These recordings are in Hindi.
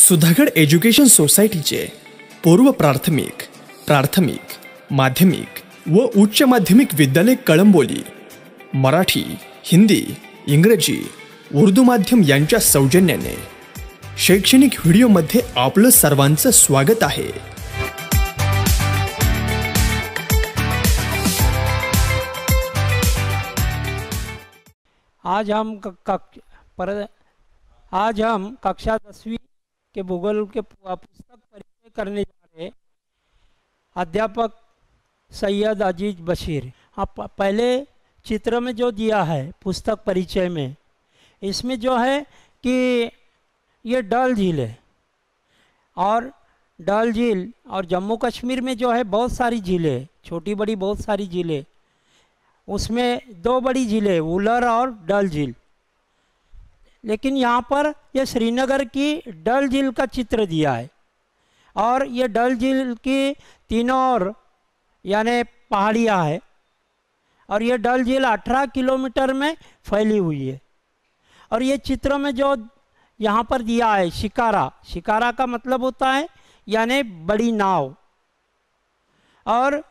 सुधागड एज्युकेशन सोसायटीचे पूर्व प्राथमिक प्राथमिक माध्यमिक व उच्च माध्यमिक विद्यालय कळंबोली मराठी हिंदी इंग्रजी उर्दू माध्यम यांच्या सौजन्याने शैक्षणिक व्हिडिओमध्ये आपलं सर्वांचं स्वागत आहे आज हम आज हम कक्षा दसवीं के भूगोल के पुस्तक परिचय करने जा रहे अध्यापक सैयद अजीज बशीर आप हाँ, पहले चित्र में जो दिया है पुस्तक परिचय में इसमें जो है कि ये डल झील है और डल झील और जम्मू कश्मीर में जो है बहुत सारी झीलें छोटी बड़ी बहुत सारी झीलें उसमें दो बड़ी झीलें उलर और डल झील लेकिन यहाँ पर यह श्रीनगर की डल झील का चित्र दिया है और ये डल झील की तीनों ओर यानि पहाड़ियाँ है और ये डल झील 18 किलोमीटर में फैली हुई है और ये चित्र में जो यहाँ पर दिया है शिकारा शिकारा का मतलब होता है यानि बड़ी नाव और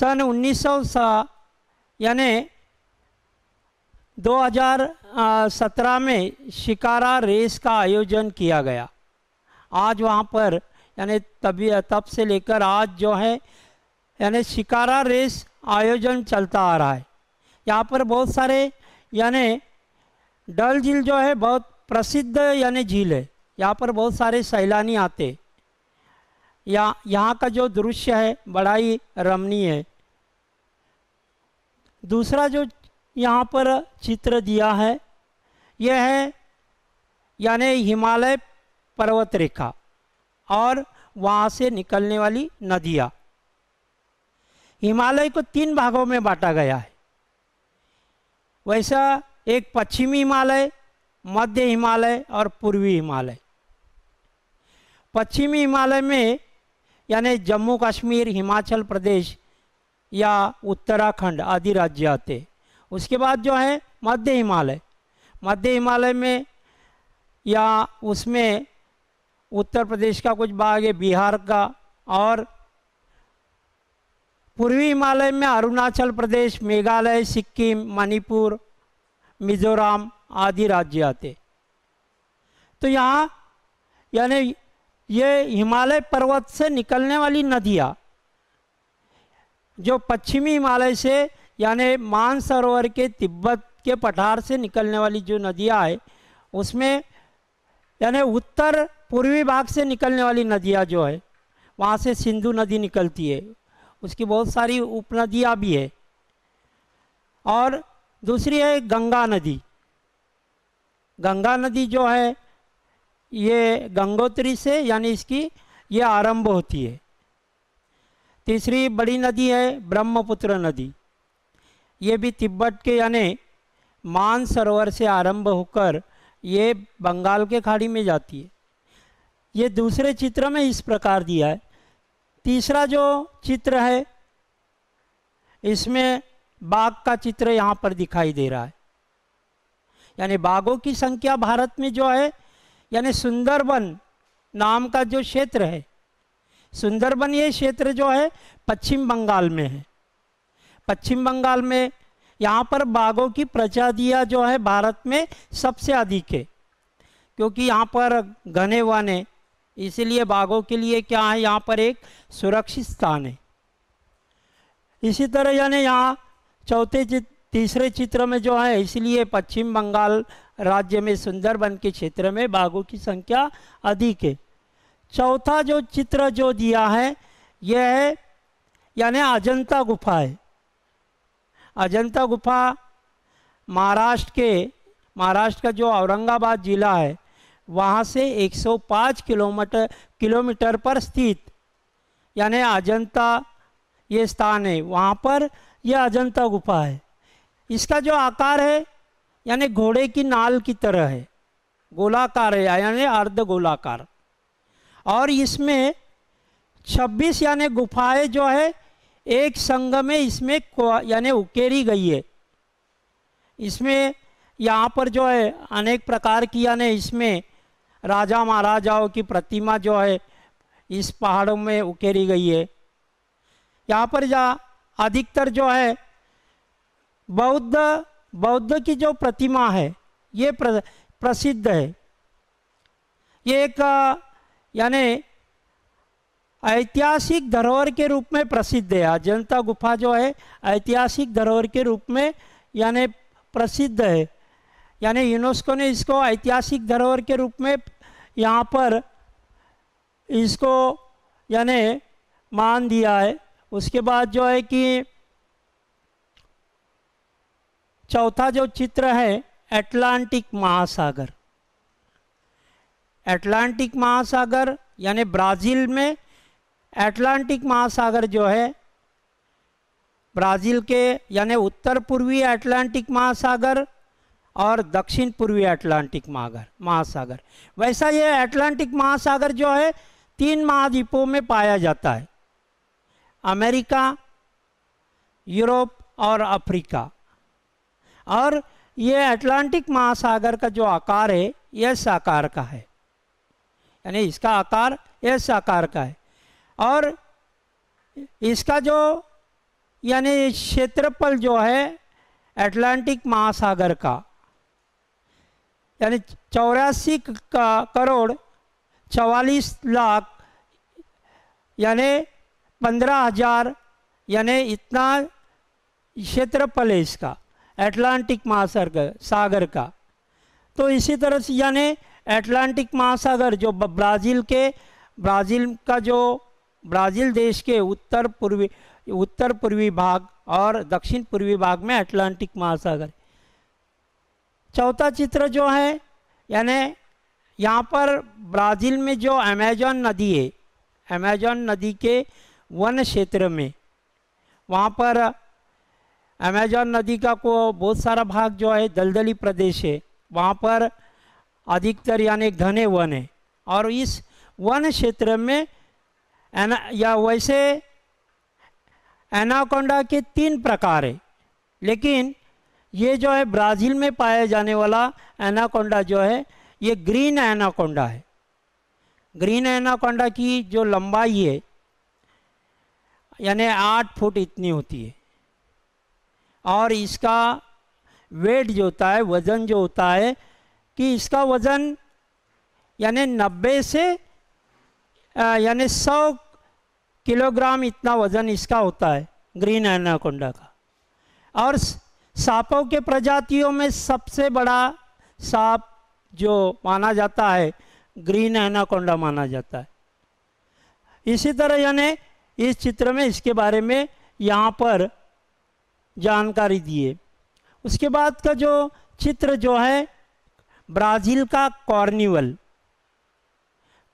सन उन्नीस सौ यानी 2017 में शिकारा रेस का आयोजन किया गया आज वहाँ पर यानी तभी तब से लेकर आज जो है यानी शिकारा रेस आयोजन चलता आ रहा है यहाँ पर बहुत सारे यानी डल झील जो है बहुत प्रसिद्ध यानी झील है यहाँ पर बहुत सारे सैलानी आते या यहाँ का जो दृश्य है बड़ा ही रमणीय है दूसरा जो यहाँ पर चित्र दिया है यह है यानी हिमालय पर्वत रेखा और वहाँ से निकलने वाली नदियाँ हिमालय को तीन भागों में बांटा गया है वैसा एक पश्चिमी हिमालय मध्य हिमालय और पूर्वी हिमालय पश्चिमी हिमालय में यानी जम्मू कश्मीर हिमाचल प्रदेश या उत्तराखंड आदि राज्य आते उसके बाद जो है मध्य हिमालय मध्य हिमालय में या उसमें उत्तर प्रदेश का कुछ भाग है बिहार का और पूर्वी हिमालय में अरुणाचल प्रदेश मेघालय सिक्किम मणिपुर मिजोरम आदि राज्य आते तो यहाँ यानी ये हिमालय पर्वत से निकलने वाली नदियाँ जो पश्चिमी हिमालय से यानी मानसरोवर के तिब्बत के पठार से निकलने वाली जो नदियाँ है उसमें यानी उत्तर पूर्वी भाग से निकलने वाली नदियाँ जो है वहाँ से सिंधु नदी निकलती है उसकी बहुत सारी उपनदियाँ भी है और दूसरी है गंगा नदी गंगा नदी जो है ये गंगोत्री से यानी इसकी ये आरंभ होती है तीसरी बड़ी नदी है ब्रह्मपुत्र नदी ये भी तिब्बत के यानी मान सरोवर से आरंभ होकर ये बंगाल के खाड़ी में जाती है ये दूसरे चित्र में इस प्रकार दिया है तीसरा जो चित्र है इसमें बाघ का चित्र यहाँ पर दिखाई दे रहा है यानी बाघों की संख्या भारत में जो है यानी सुंदरबन नाम का जो क्षेत्र है सुंदरबन ये क्षेत्र जो है पश्चिम बंगाल में है पश्चिम बंगाल में यहाँ पर बाघों की प्रजातियाँ जो है भारत में सबसे अधिक है क्योंकि यहाँ पर घने वन है इसीलिए बाघों के लिए क्या है यहाँ पर एक सुरक्षित स्थान है इसी तरह यानी यहाँ चौथे चित्र तीसरे चित्र में जो है इसलिए पश्चिम बंगाल राज्य में सुंदरबन के क्षेत्र में बाघों की संख्या अधिक है चौथा जो चित्र जो दिया है यह है यानी अजंता गुफा है अजंता गुफा महाराष्ट्र के महाराष्ट्र का जो औरंगाबाद ज़िला है वहाँ से 105 किलोमीटर किलोमीटर पर स्थित यानी अजंता ये स्थान है वहाँ पर यह अजंता गुफा है इसका जो आकार है यानी घोड़े की नाल की तरह है गोलाकार है यानी अर्ध गोलाकार और इसमें 26 यानी गुफाएं जो है एक संघ में इसमें यानी उकेरी गई है इसमें यहाँ पर जो है अनेक प्रकार की यानी इसमें राजा महाराजाओं की प्रतिमा जो है इस पहाड़ों में उकेरी गई है यहाँ पर जा अधिकतर जो है बौद्ध बौद्ध की जो प्रतिमा है ये प्र, प्रसिद्ध है ये एक यानी ऐतिहासिक धरोहर के रूप में प्रसिद्ध है अजंता गुफा जो है ऐतिहासिक धरोहर के रूप में यानी प्रसिद्ध है यानी यूनेस्को ने इसको ऐतिहासिक धरोहर के रूप में यहाँ पर इसको यानी मान दिया है उसके बाद जो है कि चौथा जो चित्र है अटलांटिक महासागर अटलांटिक महासागर यानी ब्राज़ील में एटलांटिक महासागर जो है ब्राज़ील के यानी उत्तर पूर्वी अटलांटिक महासागर और दक्षिण पूर्वी अटलांटिक महागर महासागर वैसा ये अटलांटिक महासागर जो है तीन महाद्वीपों में पाया जाता है अमेरिका यूरोप और अफ्रीका और ये अटलांटिक महासागर का जो आकार है यह साकार का है यानी इसका आकार यह साकार का है और इसका जो यानी क्षेत्रफल जो है अटलांटिक महासागर का यानी चौरासी का करोड़ चवालीस लाख यानी पंद्रह हजार यानी इतना क्षेत्रफल है इसका अटलांटिक महासागर सागर का तो इसी तरह से यानी अटलांटिक महासागर जो ब्राज़ील के ब्राज़ील का जो ब्राज़ील देश के उत्तर पूर्वी उत्तर पूर्वी भाग और दक्षिण पूर्वी भाग में अटलांटिक महासागर चौथा चित्र जो है यानी यहाँ पर ब्राज़ील में जो अमेजॉन नदी है अमेजॉन नदी के वन क्षेत्र में वहाँ पर अमेजॉन नदी का को बहुत सारा भाग जो है दलदली प्रदेश है वहाँ पर अधिकतर यानी घने वन है और इस वन क्षेत्र में एना या वैसे एनाकोंडा के तीन प्रकार है लेकिन ये जो है ब्राज़ील में पाया जाने वाला एनाकोंडा जो है ये ग्रीन एनाकोंडा है ग्रीन एनाकोंडा की जो लंबाई है यानी आठ फुट इतनी होती है और इसका वेट जो होता है वज़न जो होता है कि इसका वज़न यानी नब्बे से यानी सौ किलोग्राम इतना वज़न इसका होता है ग्रीन एनाकोंडा का और सांपों के प्रजातियों में सबसे बड़ा सांप जो माना जाता है ग्रीन एनाकोंडा माना जाता है इसी तरह यानी इस चित्र में इसके बारे में यहाँ पर जानकारी दिए उसके बाद का जो चित्र जो है ब्राज़ील का कॉर्निवल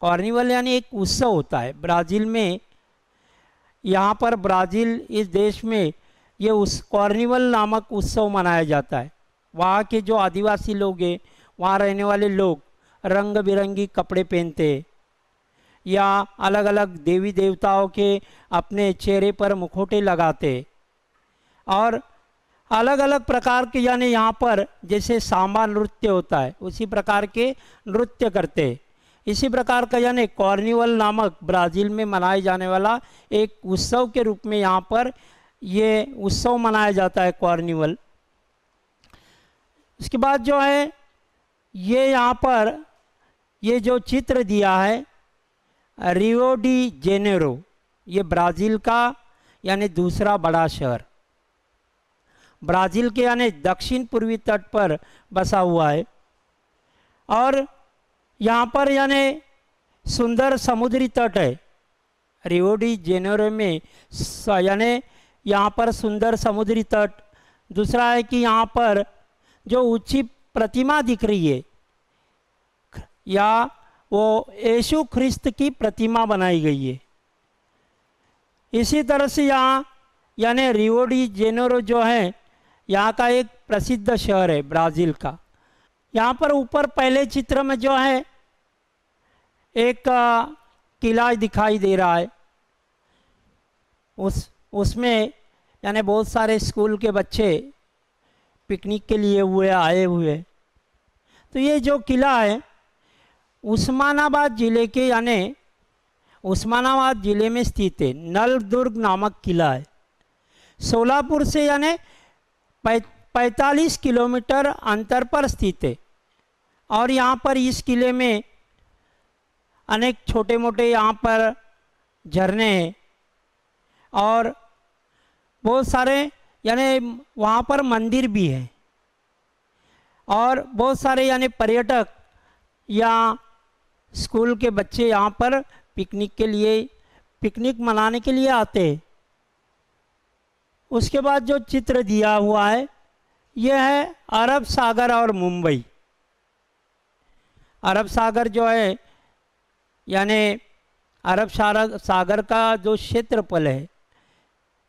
कॉर्निवल यानी एक उत्सव होता है ब्राज़ील में यहाँ पर ब्राज़ील इस देश में ये उस कॉर्निवल नामक उत्सव मनाया जाता है वहाँ के जो आदिवासी लोग हैं वहाँ रहने वाले लोग रंग बिरंगी कपड़े पहनते हैं या अलग अलग देवी देवताओं के अपने चेहरे पर मुखोटे लगाते और अलग अलग प्रकार के यानी यहाँ पर जैसे सांबा नृत्य होता है उसी प्रकार के नृत्य करते इसी प्रकार का यानी कॉर्निवल नामक ब्राज़ील में मनाए जाने वाला एक उत्सव के रूप में यहाँ पर ये उत्सव मनाया जाता है कॉर्निवल उसके बाद जो है ये यहाँ पर ये जो चित्र दिया है रियो डी जेनेरो ये ब्राज़ील का यानी दूसरा बड़ा शहर ब्राज़ील के यानी दक्षिण पूर्वी तट पर बसा हुआ है और यहाँ पर यानी सुंदर समुद्री तट है रिओडी जेनेरो में यानी यहाँ पर सुंदर समुद्री तट दूसरा है कि यहाँ पर जो ऊंची प्रतिमा दिख रही है या वो यशु ख्रिस्त की प्रतिमा बनाई गई है इसी तरह से यहाँ यानी रिओडी जेनेरो जो है यहाँ का एक प्रसिद्ध शहर है ब्राज़ील का यहाँ पर ऊपर पहले चित्र में जो है एक किला दिखाई दे रहा है उस उसमें यानी बहुत सारे स्कूल के बच्चे पिकनिक के लिए हुए आए हुए तो ये जो किला है उस्मानाबाद ज़िले के यानी उस्मानाबाद ज़िले में स्थित है नलदुर्ग नामक किला है सोलापुर से यानी 45 किलोमीटर अंतर पर स्थित है और यहाँ पर इस किले में अनेक छोटे मोटे यहाँ पर झरने हैं और बहुत सारे यानी वहाँ पर मंदिर भी है और बहुत सारे यानी पर्यटक या स्कूल के बच्चे यहाँ पर पिकनिक के लिए पिकनिक मनाने के लिए आते हैं उसके बाद जो चित्र दिया हुआ है यह है अरब सागर और मुंबई अरब सागर जो है यानी अरब सागर का जो क्षेत्रफल है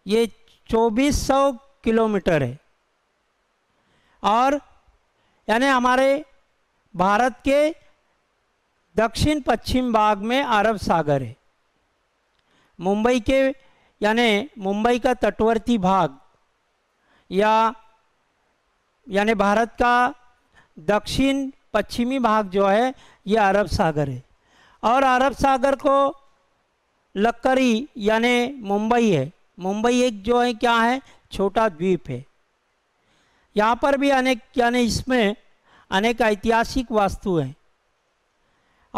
ये 2400 किलोमीटर है और यानी हमारे भारत के दक्षिण पश्चिम भाग में अरब सागर है मुंबई के यानी मुंबई का तटवर्ती भाग या यानी भारत का दक्षिण पश्चिमी भाग जो है ये अरब सागर है और अरब सागर को लक्करी यानि मुंबई है मुंबई एक जो है क्या है छोटा द्वीप है यहाँ पर भी अनेक यानी इसमें अनेक ऐतिहासिक वास्तु हैं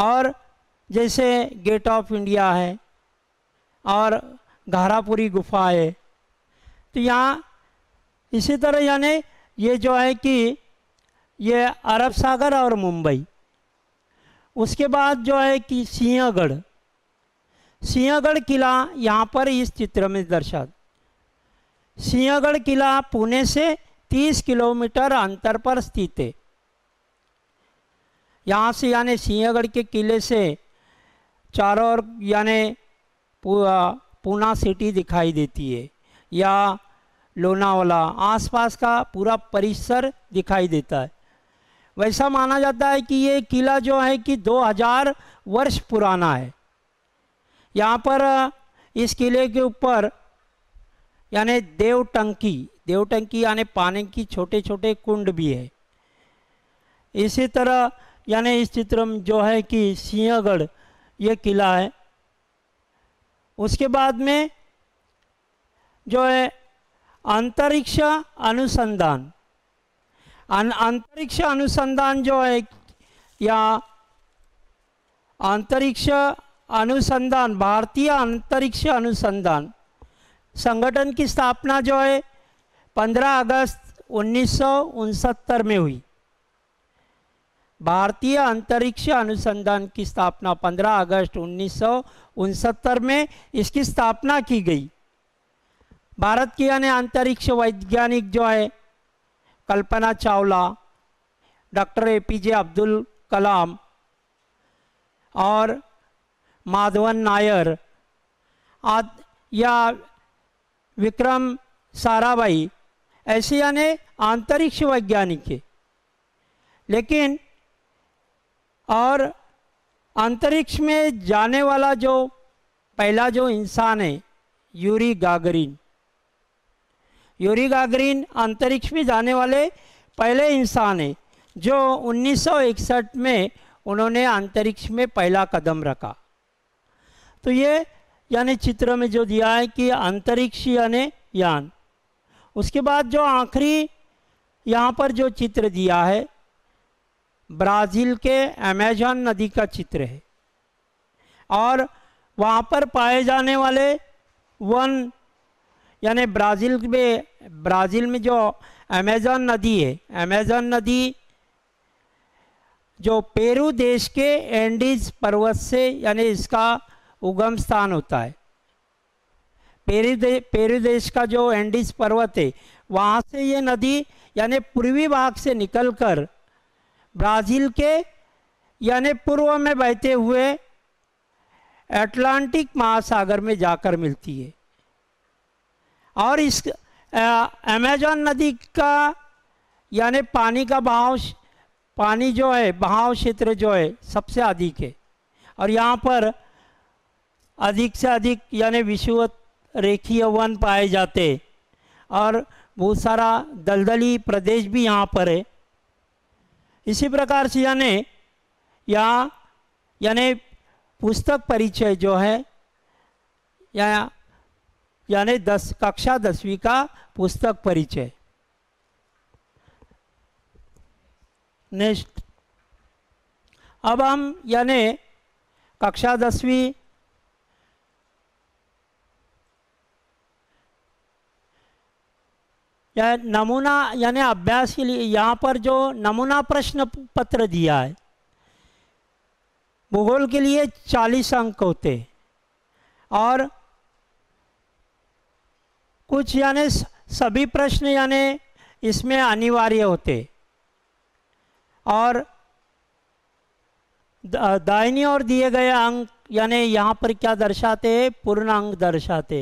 और जैसे गेट ऑफ इंडिया है और घारापुरी गुफा है तो यहाँ इसी तरह यानी ये जो है कि ये अरब सागर और मुंबई उसके बाद जो है कि सिंहगढ़ सिंहगढ़ किला यहाँ पर इस चित्र में दर्शा सिंहगढ़ किला पुणे से 30 किलोमीटर अंतर पर स्थित है यहाँ से यानी सिंहगढ़ के किले से चारों ओर यानी पूना सिटी दिखाई देती है या लोनावाला आसपास का पूरा परिसर दिखाई देता है वैसा माना जाता है कि ये किला जो है कि 2000 वर्ष पुराना है यहाँ पर इस किले के ऊपर यानी देव टंकी देव टंकी यानी पानी की छोटे छोटे कुंड भी है इसी तरह यानी इस चित्र में जो है कि सिंहगढ़ ये किला है उसके बाद में जो है अंतरिक्ष अनुसंधान अंतरिक्ष अनुसंधान जो है या अंतरिक्ष अनुसंधान भारतीय अंतरिक्ष अनुसंधान संगठन की स्थापना जो है 15 अगस्त उन्नीस में हुई भारतीय अंतरिक्ष अनुसंधान की स्थापना 15 अगस्त उन्नीस में इसकी स्थापना की गई भारत की यानी अंतरिक्ष वैज्ञानिक जो है Kalpana Chawla doctor A P J Abdul Kalam और माधवन नायर आद या विक्रम साराभाई ऐसे यानी आंतरिक्ष वैज्ञानिक है लेकिन और अंतरिक्ष में जाने वाला जो पहला जो इंसान है यूरी गागरिन यूरी गागरीन अंतरिक्ष में जाने वाले पहले इंसान हैं जो 1961 में उन्होंने अंतरिक्ष में पहला कदम रखा तो ये यानी चित्र में जो दिया है कि अंतरिक्ष यानी यान उसके बाद जो आखिरी यहाँ पर जो चित्र दिया है ब्राज़ील के अमेजन नदी का चित्र है और वहाँ पर पाए जाने वाले वन यानी ब्राज़ील में ब्राज़ील में जो अमेज़न नदी है अमेज़न नदी जो पेरू देश के एंडीज पर्वत से यानी इसका उगम स्थान होता है पेरू दे पेरू देश का जो एंडीज पर्वत है वहाँ से ये नदी यानी पूर्वी भाग से निकलकर ब्राज़ील के यानी पूर्व में बहते हुए अटलांटिक महासागर में जाकर मिलती है और इस अमेजन नदी का यानी पानी का बहाव पानी जो है बहाव क्षेत्र जो है सबसे अधिक है और यहाँ पर अधिक से अधिक यानी विषुवत रेखीय वन पाए जाते और बहुत सारा दलदली प्रदेश भी यहाँ पर है इसी प्रकार से यानी यहाँ यानी पुस्तक परिचय जो है या यानी दस कक्षा दसवीं का पुस्तक परिचय नेक्स्ट अब हम यानी कक्षा दसवीं या नमूना यानी अभ्यास के लिए यहाँ पर जो नमूना प्रश्न पत्र दिया है भूगोल के लिए चालीस अंक होते और कुछ यानी सभी प्रश्न यानी इसमें अनिवार्य होते और दाहिनी और दिए गए अंक यानी यहाँ पर क्या दर्शाते पूर्ण अंक दर्शाते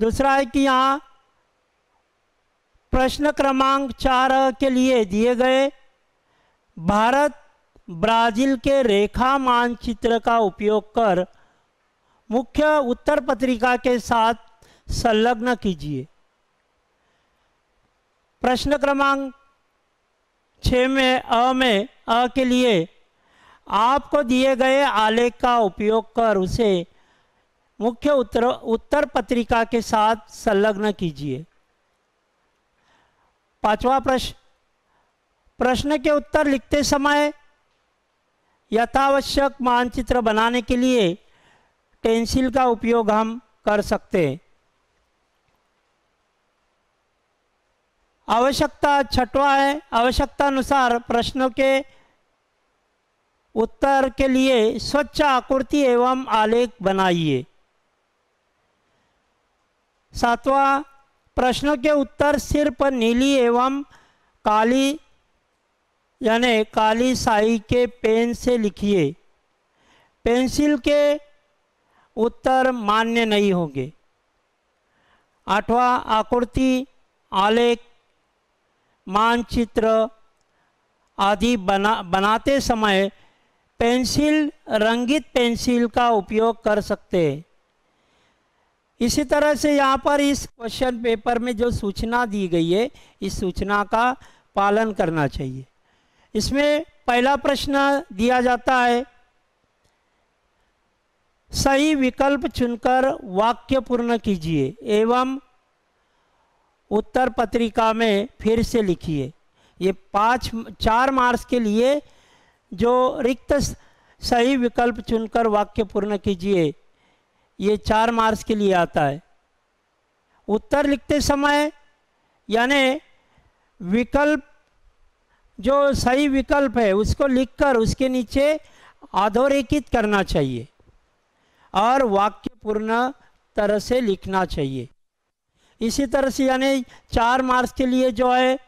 दूसरा है कि यहाँ प्रश्न क्रमांक चार के लिए दिए गए भारत ब्राज़ील के रेखा मानचित्र का उपयोग कर मुख्य उत्तर पत्रिका के साथ संलग्न कीजिए प्रश्न क्रमांक छ में अ में अ के लिए आपको दिए गए आलेख का उपयोग कर उसे मुख्य उत्तर उत्तर पत्रिका के साथ संलग्न कीजिए पांचवा प्रश्न प्रश्न के उत्तर लिखते समय यथावश्यक मानचित्र बनाने के लिए टेंसिल का उपयोग हम कर सकते हैं आवश्यकता छठवा है आवश्यकता अनुसार प्रश्नों के उत्तर के लिए स्वच्छ आकृति एवं आलेख बनाइए सातवां प्रश्नों के उत्तर सिर पर नीली एवं काली यानी काली साई के पेन से लिखिए पेंसिल के उत्तर मान्य नहीं होंगे आठवा आकृति आलेख मानचित्र आदि बना बनाते समय पेंसिल रंगित पेंसिल का उपयोग कर सकते हैं इसी तरह से यहाँ पर इस क्वेश्चन पेपर में जो सूचना दी गई है इस सूचना का पालन करना चाहिए इसमें पहला प्रश्न दिया जाता है सही विकल्प चुनकर वाक्य पूर्ण कीजिए एवं उत्तर पत्रिका में फिर से लिखिए ये पाँच चार मार्क्स के लिए जो रिक्त सही विकल्प चुनकर वाक्य पूर्ण कीजिए ये चार मार्क्स के लिए आता है उत्तर लिखते समय यानी विकल्प जो सही विकल्प है उसको लिखकर उसके नीचे अधोरेखित करना चाहिए और वाक्य पूर्ण तरह से लिखना चाहिए इसी तरह से यानी चार मार्क्स के लिए जो है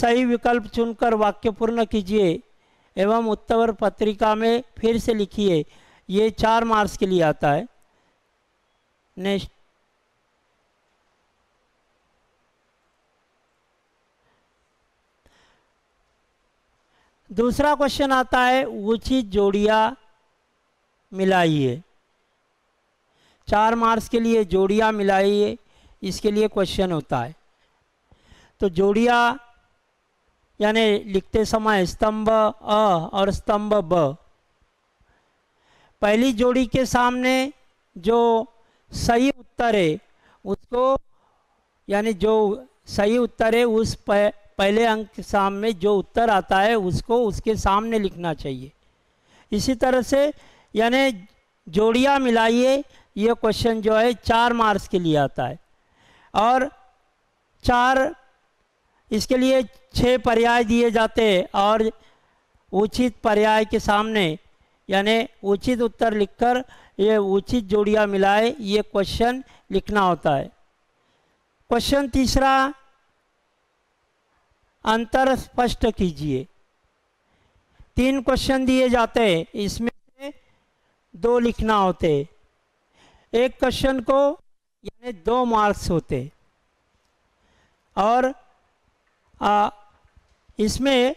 सही विकल्प चुनकर वाक्य पूर्ण कीजिए एवं उत्तर पत्रिका में फिर से लिखिए ये चार मार्क्स के लिए आता है नेक्स्ट दूसरा क्वेश्चन आता है उचित जोड़िया मिलाइए चार मार्क्स के लिए जोड़िया मिलाइए इसके लिए क्वेश्चन होता है तो जोड़िया यानी लिखते समय स्तंभ अ और स्तंभ ब पहली जोड़ी के सामने जो सही उत्तर है उसको यानी जो सही उत्तर है उस पहले अंक के सामने जो उत्तर आता है उसको उसके सामने लिखना चाहिए इसी तरह से यानी जोड़िया मिलाइए ये क्वेश्चन जो है चार मार्क्स के लिए आता है और चार इसके लिए छः पर्याय दिए जाते हैं और उचित पर्याय के सामने यानी उचित उत्तर लिखकर ये उचित जोड़ियाँ मिलाए ये क्वेश्चन लिखना होता है क्वेश्चन तीसरा अंतर स्पष्ट कीजिए तीन क्वेश्चन दिए जाते हैं इसमें से दो लिखना होते हैं एक क्वेश्चन को यानी दो मार्क्स होते और आ, इसमें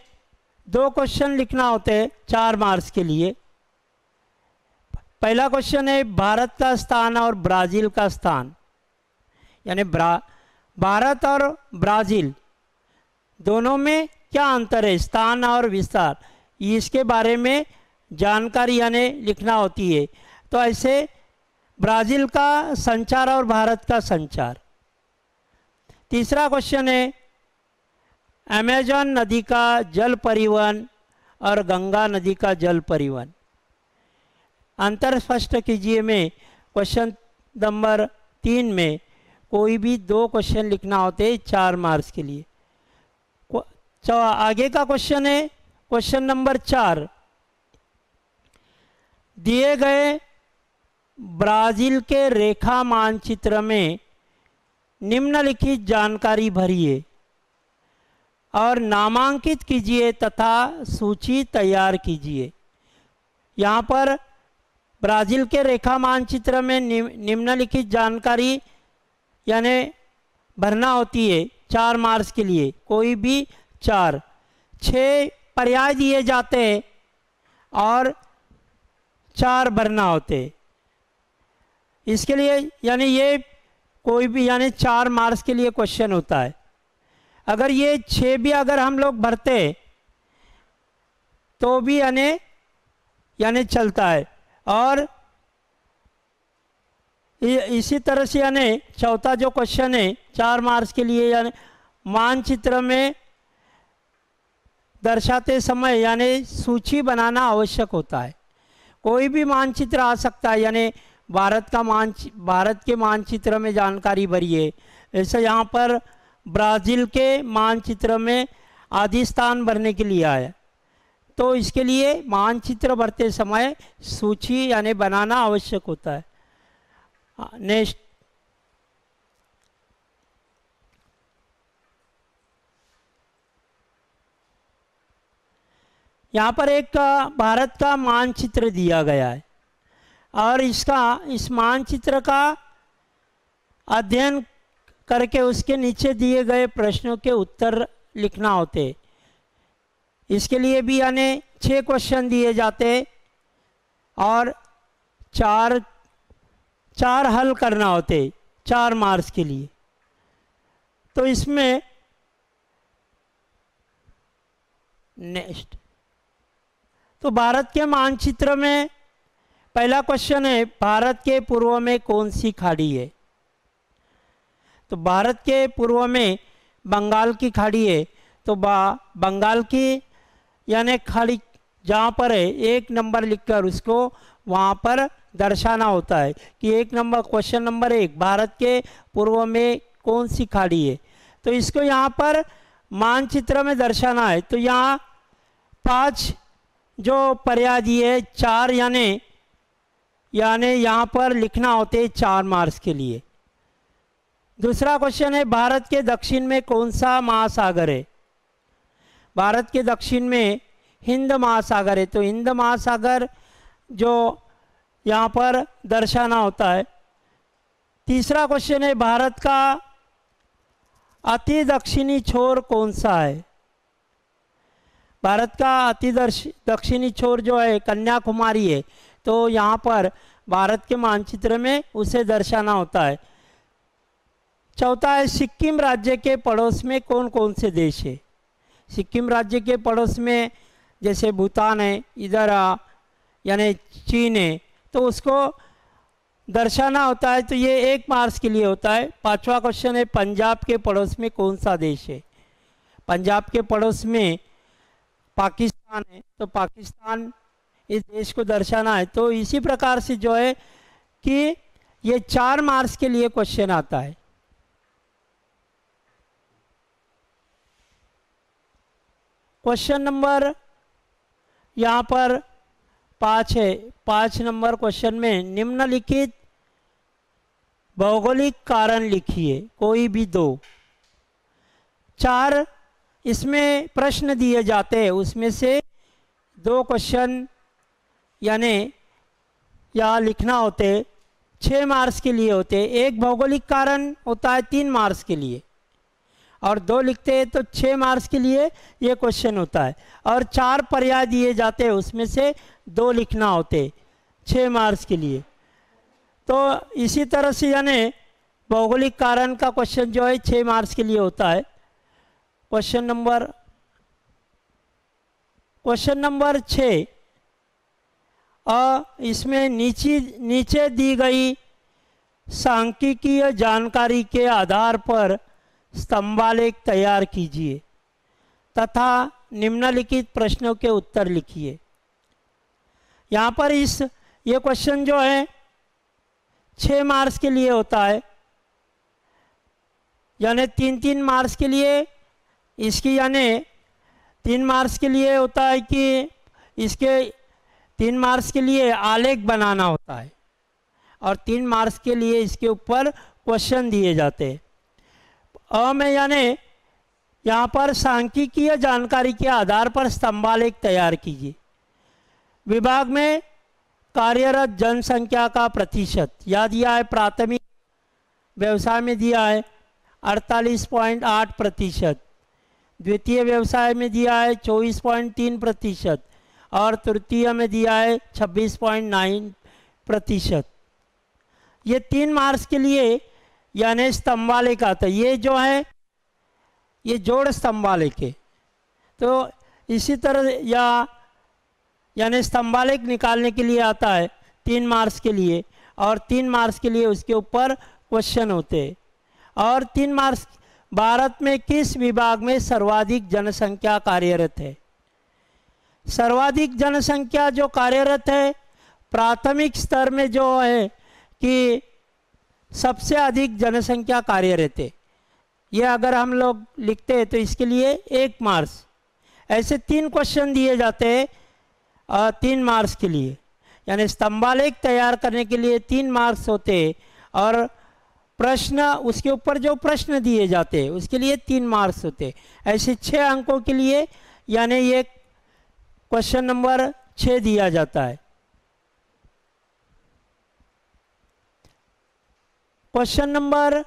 दो क्वेश्चन लिखना होते चार मार्क्स के लिए पहला क्वेश्चन है भारत का स्थान और ब्राज़ील का स्थान यानी भारत और ब्राज़ील दोनों में क्या अंतर है स्थान और विस्तार इसके बारे में जानकारी यानी लिखना होती है तो ऐसे ब्राज़ील का संचार और भारत का संचार तीसरा क्वेश्चन है अमेजन नदी का जल परिवहन और गंगा नदी का जल परिवहन अंतर स्पष्ट कीजिए में क्वेश्चन नंबर तीन में कोई भी दो क्वेश्चन लिखना होते हैं चार मार्क्स के लिए आगे का क्वेश्चन है क्वेश्चन नंबर चार दिए गए ब्राज़ील के रेखा मानचित्र में निम्नलिखित जानकारी भरिए और नामांकित कीजिए तथा सूची तैयार कीजिए यहाँ पर ब्राज़ील के रेखा मानचित्र में निम्नलिखित जानकारी यानी भरना होती है चार मार्च के लिए कोई भी चार छः पर्याय दिए जाते हैं और चार भरना होते हैं इसके लिए यानी ये कोई भी यानी चार मार्क्स के लिए क्वेश्चन होता है अगर ये छः भी अगर हम लोग भरते तो भी यानी यानी चलता है और इसी तरह से यानी चौथा जो क्वेश्चन है चार मार्क्स के लिए यानी मानचित्र में दर्शाते समय यानी सूची बनाना आवश्यक होता है कोई भी मानचित्र आ सकता है यानी भारत का मान भारत के मानचित्र में जानकारी भरिए ऐसे यहाँ पर ब्राज़ील के मानचित्र में आदि स्थान भरने के लिए आया तो इसके लिए मानचित्र भरते समय सूची यानी बनाना आवश्यक होता है नेक्स्ट हाँ, यहाँ पर एक भारत का मानचित्र दिया गया है और इसका इस मानचित्र का अध्ययन करके उसके नीचे दिए गए प्रश्नों के उत्तर लिखना होते इसके लिए भी यानी छः क्वेश्चन दिए जाते और चार चार हल करना होते चार मार्क्स के लिए तो इसमें नेक्स्ट तो भारत के मानचित्र में पहला क्वेश्चन है भारत के पूर्व में कौन सी खाड़ी है तो भारत के पूर्व में बंगाल की खाड़ी है तो बा बंगाल की यानी खाड़ी जहाँ पर है एक नंबर लिखकर उसको वहाँ पर दर्शाना होता है कि एक नंबर क्वेश्चन नंबर एक भारत के पूर्व में कौन सी खाड़ी है तो इसको यहाँ पर मानचित्र में दर्शाना है तो यहाँ पांच जो पर्याय दिए चार यानी यानी यहाँ पर लिखना होते है चार मार्क्स के लिए दूसरा क्वेश्चन है भारत के दक्षिण में कौन सा महासागर है भारत के दक्षिण में हिंद महासागर है तो हिंद महासागर जो यहाँ पर दर्शाना होता है तीसरा क्वेश्चन है भारत का अति दक्षिणी छोर कौन सा है भारत का अति दक्षिणी छोर जो है कन्याकुमारी है तो यहाँ पर भारत के मानचित्र में उसे दर्शाना होता है चौथा है सिक्किम राज्य के पड़ोस में कौन कौन से देश है सिक्किम राज्य के पड़ोस में जैसे भूटान है इधर यानी चीन है तो उसको दर्शाना होता है तो ये एक मार्क्स के लिए होता है पांचवा क्वेश्चन है पंजाब के पड़ोस में कौन सा देश है पंजाब के पड़ोस में पाकिस्तान है तो पाकिस्तान इस देश को दर्शाना है तो इसी प्रकार से जो है कि ये चार मार्क्स के लिए क्वेश्चन आता है क्वेश्चन नंबर यहां पर पांच है पांच नंबर क्वेश्चन में निम्नलिखित भौगोलिक कारण लिखिए कोई भी दो चार इसमें प्रश्न दिए जाते हैं उसमें से दो क्वेश्चन यानी या लिखना होते छः मार्क्स के लिए होते एक भौगोलिक कारण होता है तीन मार्क्स के लिए और दो लिखते हैं तो छः मार्क्स के लिए ये क्वेश्चन होता है और चार पर्याय दिए जाते हैं उसमें से दो लिखना होते छः मार्क्स के लिए तो इसी तरह से यानी भौगोलिक कारण का क्वेश्चन जो है छः मार्क्स के लिए होता है क्वेश्चन नंबर क्वेश्चन नंबर छः और इसमें नीचे नीचे दी गई सांख्यिकीय जानकारी के आधार पर स्तंभालेख तैयार कीजिए तथा निम्नलिखित प्रश्नों के उत्तर लिखिए यहाँ पर इस ये क्वेश्चन जो है छः मार्क्स के लिए होता है यानी तीन तीन मार्क्स के लिए इसकी यानी तीन मार्क्स के लिए होता है कि इसके तीन मार्क्स के लिए आलेख बनाना होता है और तीन मार्क्स के लिए इसके ऊपर क्वेश्चन दिए जाते हैं अमे में यानी यहाँ पर सांख्यिकीय जानकारी के आधार पर स्तंभालेख तैयार कीजिए विभाग में कार्यरत जनसंख्या का प्रतिशत या दिया है प्राथमिक व्यवसाय में दिया है 48.8 प्रतिशत द्वितीय व्यवसाय में दिया है 24.3 प्रतिशत और तृतीय में दिया है 26.9 प्रतिशत ये तीन मार्क्स के लिए यानी स्तंभाले का आता ये जो है ये जोड़ वाले के तो इसी तरह या यानी स्तंभालिक निकालने के लिए आता है तीन मार्क्स के लिए और तीन मार्क्स के लिए उसके ऊपर क्वेश्चन होते हैं और तीन मार्क्स भारत में किस विभाग में सर्वाधिक जनसंख्या कार्यरत है सर्वाधिक जनसंख्या जो कार्यरत है प्राथमिक स्तर में जो है कि सबसे अधिक जनसंख्या कार्यरत है ये अगर हम लोग लिखते हैं तो इसके लिए एक मार्क्स ऐसे तीन क्वेश्चन दिए जाते हैं तीन मार्क्स के लिए यानी स्तंभालेख तैयार करने के लिए तीन मार्क्स होते और प्रश्न उसके ऊपर जो प्रश्न दिए जाते हैं उसके लिए तीन मार्क्स होते ऐसे छः अंकों के लिए यानी एक क्वेश्चन नंबर छ दिया जाता है क्वेश्चन नंबर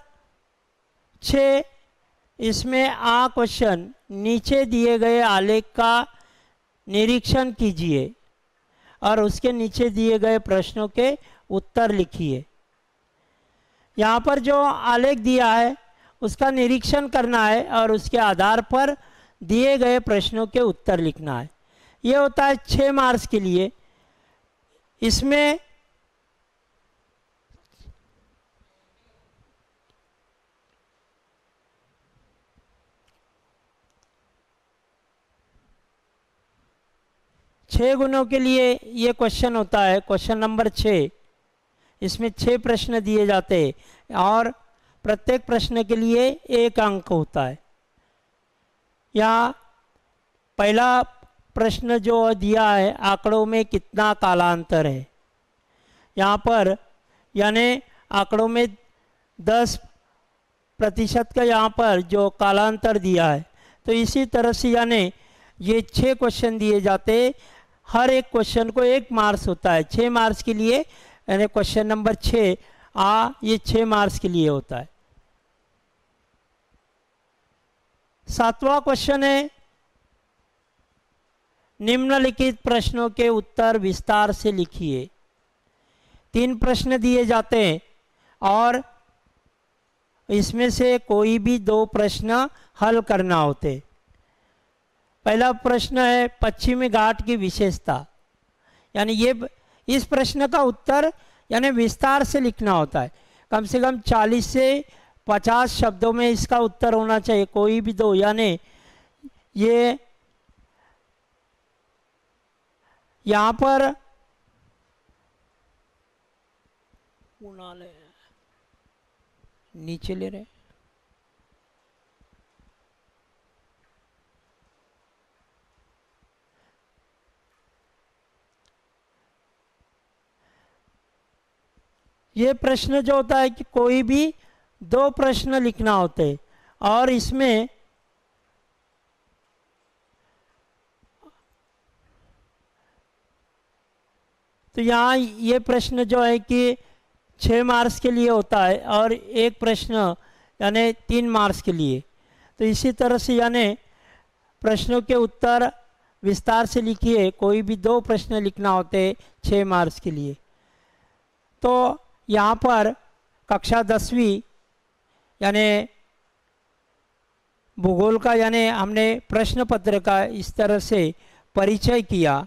छ इसमें आ क्वेश्चन नीचे दिए गए आलेख का निरीक्षण कीजिए और उसके नीचे दिए गए प्रश्नों के उत्तर लिखिए यहाँ पर जो आलेख दिया है उसका निरीक्षण करना है और उसके आधार पर दिए गए प्रश्नों के उत्तर लिखना है ये होता है छः मार्च के लिए इसमें छः गुणों के लिए ये क्वेश्चन होता है क्वेश्चन नंबर छः इसमें छः प्रश्न दिए जाते हैं और प्रत्येक प्रश्न के लिए एक अंक होता है या पहला प्रश्न जो दिया है आंकड़ों में कितना कालांतर है यहाँ पर यानी आंकड़ों में 10 प्रतिशत का यहाँ पर जो कालांतर दिया है तो इसी तरह से यानी ये छः क्वेश्चन दिए जाते हर एक क्वेश्चन को एक मार्क्स होता है छः मार्क्स के लिए यानी क्वेश्चन नंबर छः आ ये छः मार्क्स के लिए होता है सातवां क्वेश्चन है निम्नलिखित प्रश्नों के उत्तर विस्तार से लिखिए तीन प्रश्न दिए जाते हैं और इसमें से कोई भी दो प्रश्न हल करना होते पहला प्रश्न है पश्चिमी घाट की विशेषता यानी ये इस प्रश्न का उत्तर यानी विस्तार से लिखना होता है कम से कम 40 से 50 शब्दों में इसका उत्तर होना चाहिए कोई भी दो यानी ये यहां पर नीचे ले रहे ये प्रश्न जो होता है कि कोई भी दो प्रश्न लिखना होते और इसमें तो यहाँ ये प्रश्न जो है कि छः मार्क्स के लिए होता है और एक प्रश्न यानी तीन मार्क्स के लिए तो इसी तरह से यानी प्रश्नों के उत्तर विस्तार से लिखिए कोई भी दो प्रश्न लिखना होते छः मार्क्स के लिए तो यहाँ पर कक्षा दसवीं यानी भूगोल का यानी हमने प्रश्न पत्र का इस तरह से परिचय किया